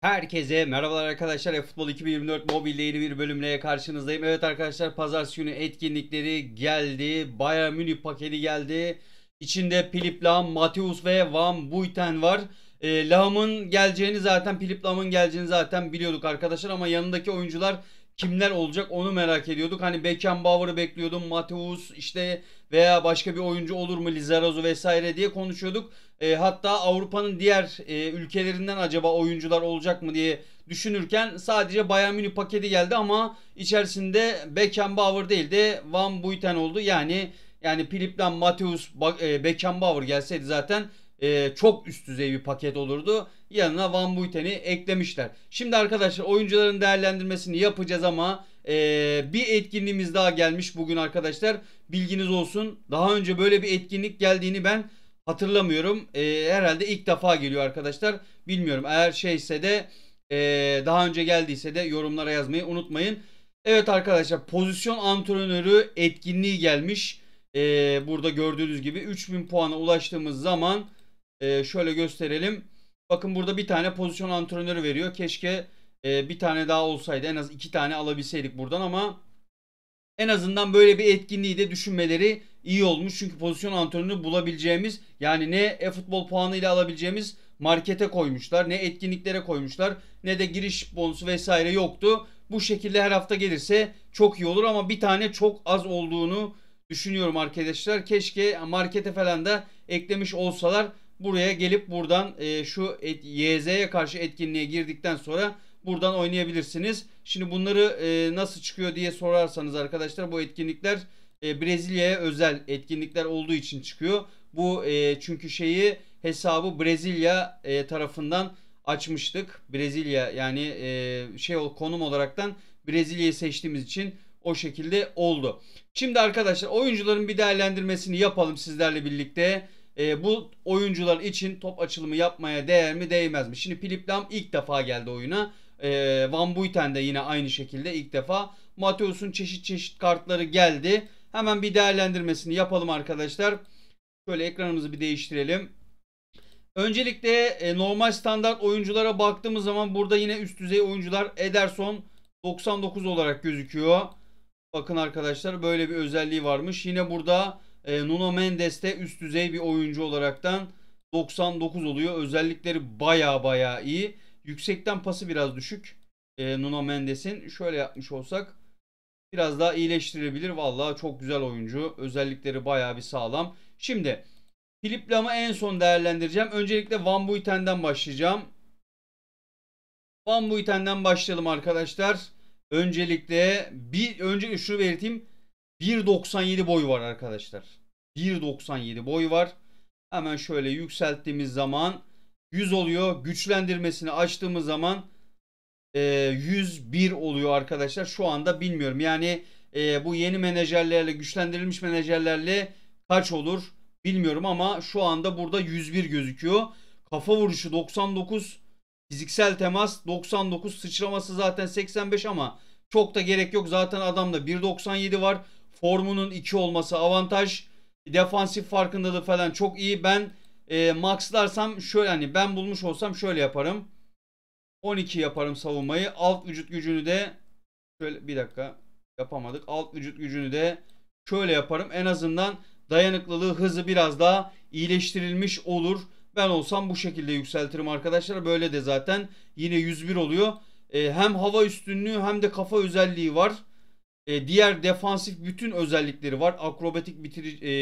Herkese merhabalar arkadaşlar. Futbol 2024 mobilde yeni bir bölümle karşınızdayım. Evet arkadaşlar pazartesi günü etkinlikleri geldi. Bayern Münih paketi geldi. İçinde Philip Lahm, Mateus ve Van Buiten var. E, Lahm'ın geleceğini zaten Philip Lahm'ın geleceğini zaten biliyorduk arkadaşlar ama yanındaki oyuncular kimler olacak onu merak ediyorduk. Hani Beckenbauer'ı bekliyordum. Mateus işte veya başka bir oyuncu olur mu Lizarazu vesaire diye konuşuyorduk. E, hatta Avrupa'nın diğer e, ülkelerinden acaba oyuncular olacak mı diye düşünürken sadece Bayern Münih paketi geldi ama içerisinde Beckenbauer değil de Van Buiten oldu. Yani yani Philip'den Mateus e, Beckenbauer gelseydi zaten e, çok üst düzey bir paket olurdu. Yanına Van Buiten'i eklemişler. Şimdi arkadaşlar oyuncuların değerlendirmesini yapacağız ama e, bir etkinliğimiz daha gelmiş bugün arkadaşlar. Bilginiz olsun. Daha önce böyle bir etkinlik geldiğini ben hatırlamıyorum. E, herhalde ilk defa geliyor arkadaşlar. Bilmiyorum eğer şeyse de e, daha önce geldiyse de yorumlara yazmayı unutmayın. Evet arkadaşlar pozisyon antrenörü etkinliği gelmiş. Ee, burada gördüğünüz gibi 3000 puana ulaştığımız zaman e, şöyle gösterelim. Bakın burada bir tane pozisyon antrenörü veriyor. Keşke e, bir tane daha olsaydı. En az iki tane alabilseydik buradan ama en azından böyle bir etkinliği de düşünmeleri iyi olmuş. Çünkü pozisyon antrenörünü bulabileceğimiz yani ne e-futbol puanıyla alabileceğimiz markete koymuşlar. Ne etkinliklere koymuşlar ne de giriş bonusu vesaire yoktu. Bu şekilde her hafta gelirse çok iyi olur ama bir tane çok az olduğunu düşünüyorum arkadaşlar. Keşke markete falan da eklemiş olsalar buraya gelip buradan e, şu et, YZ'ye karşı etkinliğe girdikten sonra buradan oynayabilirsiniz. Şimdi bunları e, nasıl çıkıyor diye sorarsanız arkadaşlar bu etkinlikler e, Brezilya'ya özel etkinlikler olduğu için çıkıyor. Bu e, çünkü şeyi hesabı Brezilya e, tarafından açmıştık. Brezilya yani e, şey konum olaraktan Brezilya'yı seçtiğimiz için o şekilde oldu. Şimdi arkadaşlar oyuncuların bir değerlendirmesini yapalım sizlerle birlikte e, bu oyuncular için top açılımı yapmaya değer mi değmez mi? Şimdi Philip Lam ilk defa geldi oyuna. E, Van Buiten de yine aynı şekilde ilk defa. Mateus'un çeşit çeşit kartları geldi. Hemen bir değerlendirmesini yapalım arkadaşlar. Şöyle ekranımızı bir değiştirelim. Öncelikle e, normal standart oyunculara baktığımız zaman burada yine üst düzey oyuncular Ederson 99 olarak gözüküyor. Bakın arkadaşlar böyle bir özelliği varmış. Yine burada e, Nuno Mendes de üst düzey bir oyuncu olaraktan 99 oluyor. Özellikleri baya baya iyi. Yüksekten pası biraz düşük. E, Nuno Mendes'in şöyle yapmış olsak biraz daha iyileştirebilir. Valla çok güzel oyuncu. Özellikleri baya bir sağlam. Şimdi Filip Lam'ı en son değerlendireceğim. Öncelikle Van Buiten'den başlayacağım. Van Buiten'den başlayalım arkadaşlar. Öncelikle bir öncelikle şunu belirteyim. 1.97 boyu var arkadaşlar. 1.97 boyu var. Hemen şöyle yükselttiğimiz zaman 100 oluyor. Güçlendirmesini açtığımız zaman e, 101 oluyor arkadaşlar. Şu anda bilmiyorum. Yani e, bu yeni menajerlerle güçlendirilmiş menajerlerle kaç olur bilmiyorum ama şu anda burada 101 gözüküyor. Kafa vuruşu 99, fiziksel temas 99, sıçraması zaten 85 ama çok da gerek yok. Zaten adamda 1.97 var formunun iki olması avantaj. Defansif farkındalığı falan çok iyi. Ben e, maxlarsam şöyle hani ben bulmuş olsam şöyle yaparım. 12 yaparım savunmayı. Alt vücut gücünü de şöyle bir dakika yapamadık. Alt vücut gücünü de şöyle yaparım. En azından dayanıklılığı hızı biraz daha iyileştirilmiş olur. Ben olsam bu şekilde yükseltirim arkadaşlar. Böyle de zaten yine 101 oluyor. E, hem hava üstünlüğü hem de kafa özelliği var. E, diğer defansif bütün özellikleri var. Akrobatik bitiriş e,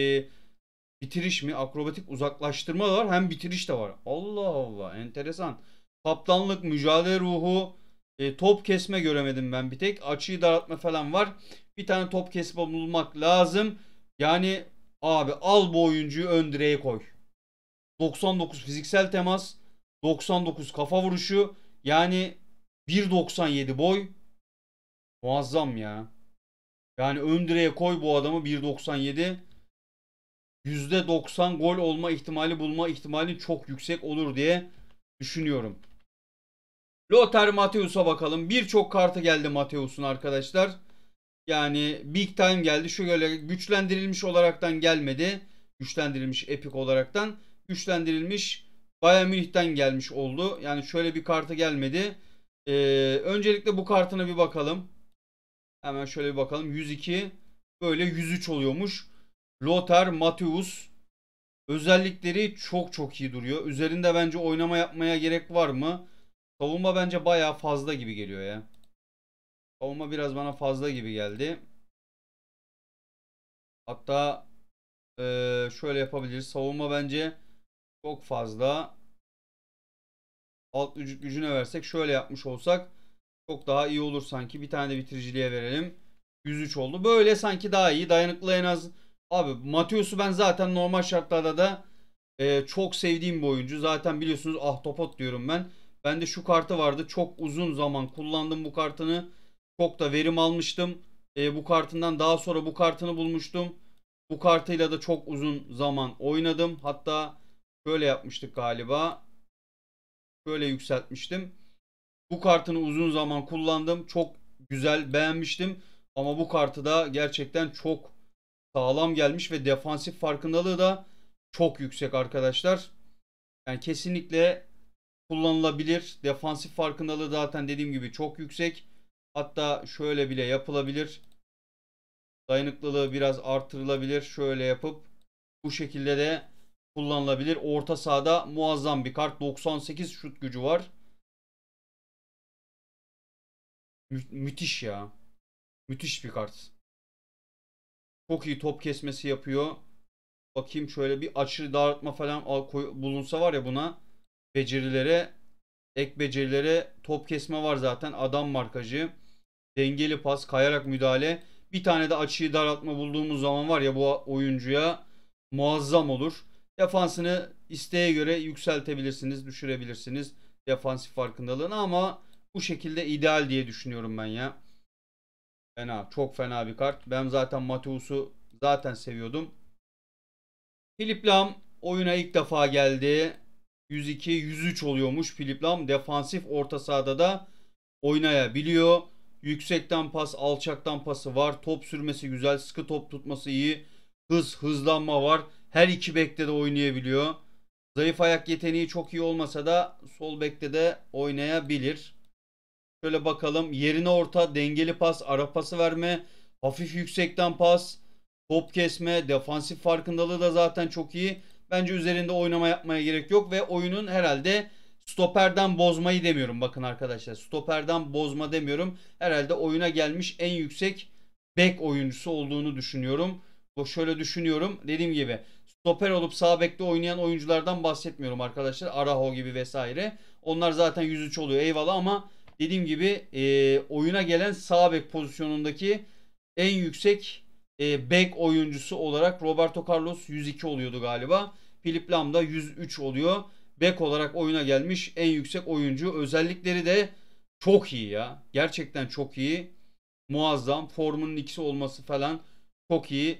bitiriş mi? Akrobatik uzaklaştırma da var. Hem bitiriş de var. Allah Allah enteresan. Kaptanlık, mücadele ruhu, e, top kesme göremedim ben bir tek. Açıyı daraltma falan var. Bir tane top kesme bulmak lazım. Yani abi al bu oyuncuyu ön direğe koy. 99 fiziksel temas, 99 kafa vuruşu. Yani 1.97 boy. Muazzam ya. Yani ön direğe koy bu adamı 1.97. %90 gol olma ihtimali bulma ihtimali çok yüksek olur diye düşünüyorum. Lothar Mateus'a bakalım. Birçok kartı geldi Mateus'un arkadaşlar. Yani big time geldi. Şöyle güçlendirilmiş olaraktan gelmedi. Güçlendirilmiş epik olaraktan. Güçlendirilmiş Bayern Münih'ten gelmiş oldu. Yani şöyle bir kartı gelmedi. Ee, öncelikle bu kartına bir bakalım. Hemen şöyle bir bakalım. 102 böyle 103 oluyormuş. Lothar Matthäus özellikleri çok çok iyi duruyor. Üzerinde bence oynama yapmaya gerek var mı? Savunma bence baya fazla gibi geliyor ya. Savunma biraz bana fazla gibi geldi. Hatta e, şöyle yapabiliriz. Savunma bence çok fazla. Alt vücut gücüne versek şöyle yapmış olsak çok daha iyi olur sanki. Bir tane de bitiriciliğe verelim. 103 oldu. Böyle sanki daha iyi. Dayanıklı en az. Abi Matius'u ben zaten normal şartlarda da e, çok sevdiğim bir oyuncu. Zaten biliyorsunuz ahtapot diyorum ben. Bende şu kartı vardı. Çok uzun zaman kullandım bu kartını. Çok da verim almıştım. E, bu kartından daha sonra bu kartını bulmuştum. Bu kartıyla da çok uzun zaman oynadım. Hatta böyle yapmıştık galiba. Böyle yükseltmiştim. Bu kartını uzun zaman kullandım. Çok güzel beğenmiştim. Ama bu kartı da gerçekten çok sağlam gelmiş ve defansif farkındalığı da çok yüksek arkadaşlar. Yani kesinlikle kullanılabilir. Defansif farkındalığı zaten dediğim gibi çok yüksek. Hatta şöyle bile yapılabilir. Dayanıklılığı biraz artırılabilir. Şöyle yapıp bu şekilde de kullanılabilir. Orta sahada muazzam bir kart. 98 şut gücü var. Mü müthiş ya. Müthiş bir kart. Çok iyi top kesmesi yapıyor. Bakayım şöyle bir açı dağıtma falan bulunsa var ya buna becerilere ek becerilere top kesme var zaten. Adam markacı. Dengeli pas, kayarak müdahale. Bir tane de açıyı daraltma bulduğumuz zaman var ya bu oyuncuya muazzam olur. Defansını isteğe göre yükseltebilirsiniz, düşürebilirsiniz defansif farkındalığını ama bu şekilde ideal diye düşünüyorum ben ya. Fena. Çok fena bir kart. Ben zaten Mateus'u zaten seviyordum. Philip Lam oyuna ilk defa geldi. 102, 103 oluyormuş Philip Lam. Defansif orta sahada da oynayabiliyor. Yüksekten pas, alçaktan pası var. Top sürmesi güzel. Sıkı top tutması iyi. Hız, hızlanma var. Her iki bekte de oynayabiliyor. Zayıf ayak yeteneği çok iyi olmasa da sol bekte de oynayabilir. Şöyle bakalım. Yerine orta, dengeli pas, ara pası verme, hafif yüksekten pas, top kesme, defansif farkındalığı da zaten çok iyi. Bence üzerinde oynama yapmaya gerek yok ve oyunun herhalde stoperden bozmayı demiyorum bakın arkadaşlar. Stoperden bozma demiyorum. Herhalde oyuna gelmiş en yüksek bek oyuncusu olduğunu düşünüyorum. Bu Şöyle düşünüyorum. Dediğim gibi stoper olup sağ bekte oynayan oyunculardan bahsetmiyorum arkadaşlar. Araho gibi vesaire. Onlar zaten 103 oluyor eyvallah ama dediğim gibi e, oyuna gelen sağ bek pozisyonundaki en yüksek e, bek oyuncusu olarak Roberto Carlos 102 oluyordu galiba. Philip Lam da 103 oluyor. Bek olarak oyuna gelmiş en yüksek oyuncu. Özellikleri de çok iyi ya. Gerçekten çok iyi. Muazzam. Formunun ikisi olması falan çok iyi.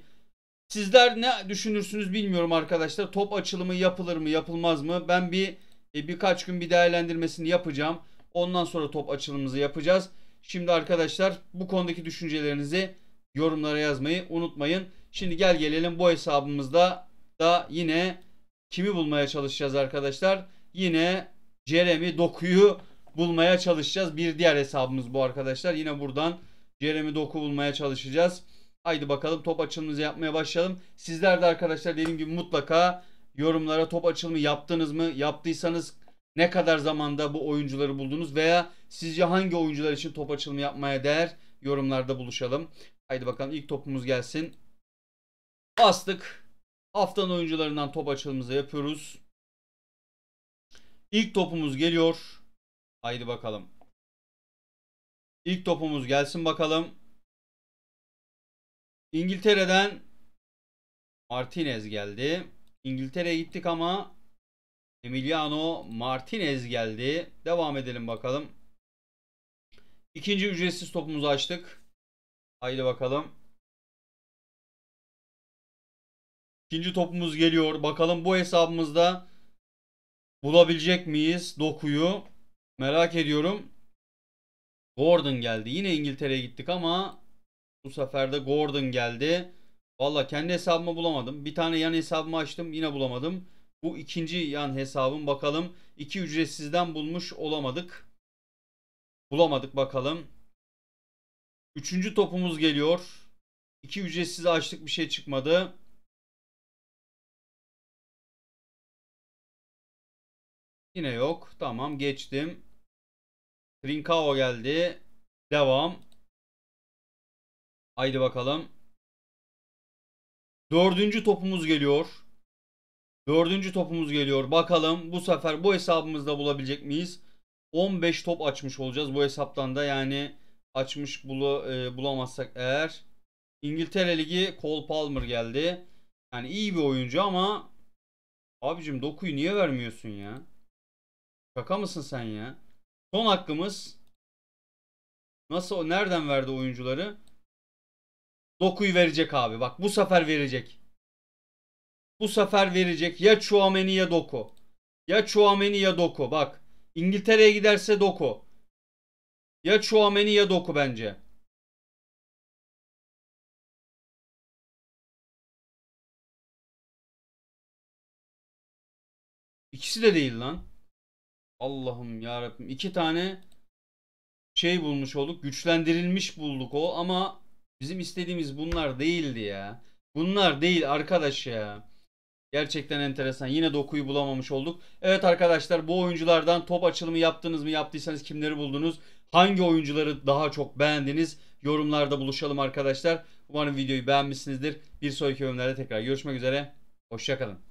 Sizler ne düşünürsünüz bilmiyorum arkadaşlar. Top açılımı yapılır mı yapılmaz mı? Ben bir e, birkaç gün bir değerlendirmesini yapacağım. Ondan sonra top açılımımızı yapacağız. Şimdi arkadaşlar bu konudaki düşüncelerinizi yorumlara yazmayı unutmayın. Şimdi gel gelelim bu hesabımızda da yine kimi bulmaya çalışacağız arkadaşlar? Yine Jeremy Doku'yu bulmaya çalışacağız. Bir diğer hesabımız bu arkadaşlar. Yine buradan Jeremy Doku bulmaya çalışacağız. Haydi bakalım top açılımımızı yapmaya başlayalım. Sizler de arkadaşlar dediğim gibi mutlaka yorumlara top açılımı yaptınız mı? Yaptıysanız ne kadar zamanda bu oyuncuları buldunuz veya sizce hangi oyuncular için top açılımı yapmaya değer yorumlarda buluşalım. Haydi bakalım ilk topumuz gelsin. Bastık. Haftanın oyuncularından top açılımımızı yapıyoruz. İlk topumuz geliyor. Haydi bakalım. İlk topumuz gelsin bakalım. İngiltere'den Martinez geldi. İngiltere'ye gittik ama Emiliano Martinez geldi. Devam edelim bakalım. İkinci ücretsiz topumuzu açtık. Haydi bakalım. İkinci topumuz geliyor. Bakalım bu hesabımızda bulabilecek miyiz dokuyu? Merak ediyorum. Gordon geldi. Yine İngiltere'ye gittik ama bu sefer de Gordon geldi. Valla kendi hesabımı bulamadım. Bir tane yan hesabımı açtım yine bulamadım. Bu ikinci yan hesabın bakalım. iki ücretsizden bulmuş olamadık. Bulamadık bakalım. Üçüncü topumuz geliyor. iki ücretsiz açtık bir şey çıkmadı. Yine yok. Tamam geçtim. Trinkao geldi. Devam. Haydi bakalım. Dördüncü topumuz geliyor. Dördüncü topumuz geliyor. Bakalım bu sefer bu hesabımızda bulabilecek miyiz? 15 top açmış olacağız. Bu hesaptan da yani açmış bulu, e, bulamazsak eğer. İngiltere Ligi Cole Palmer geldi. Yani iyi bir oyuncu ama abicim dokuyu niye vermiyorsun ya? Kaka mısın sen ya? Son hakkımız nasıl nereden verdi oyuncuları? Dokuyu verecek abi. Bak bu sefer verecek bu sefer verecek ya Chouameni ya Doko. Ya Chouameni ya Doko bak. İngiltere'ye giderse Doko. Ya Chouameni ya Doku bence. İkisi de değil lan. Allah'ım ya Rabbim. İki tane şey bulmuş olduk. Güçlendirilmiş bulduk o ama bizim istediğimiz bunlar değildi ya. Bunlar değil arkadaş ya. Gerçekten enteresan. Yine dokuyu bulamamış olduk. Evet arkadaşlar bu oyunculardan top açılımı yaptınız mı? Yaptıysanız kimleri buldunuz? Hangi oyuncuları daha çok beğendiniz? Yorumlarda buluşalım arkadaşlar. Umarım videoyu beğenmişsinizdir. Bir sonraki bölümlerde tekrar görüşmek üzere. Hoşçakalın.